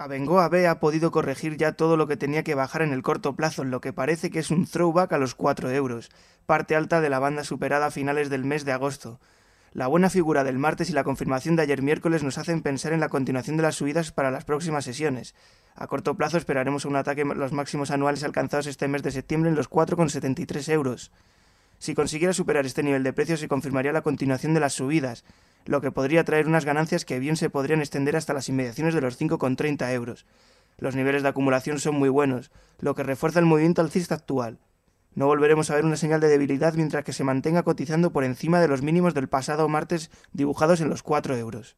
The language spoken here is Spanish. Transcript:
Abengoa B ha podido corregir ya todo lo que tenía que bajar en el corto plazo, en lo que parece que es un throwback a los 4 euros, parte alta de la banda superada a finales del mes de agosto. La buena figura del martes y la confirmación de ayer miércoles nos hacen pensar en la continuación de las subidas para las próximas sesiones. A corto plazo esperaremos un ataque a los máximos anuales alcanzados este mes de septiembre en los 4,73 euros. Si consiguiera superar este nivel de precio se confirmaría la continuación de las subidas, lo que podría traer unas ganancias que bien se podrían extender hasta las inmediaciones de los 5,30 euros. Los niveles de acumulación son muy buenos, lo que refuerza el movimiento alcista actual. No volveremos a ver una señal de debilidad mientras que se mantenga cotizando por encima de los mínimos del pasado martes dibujados en los 4 euros.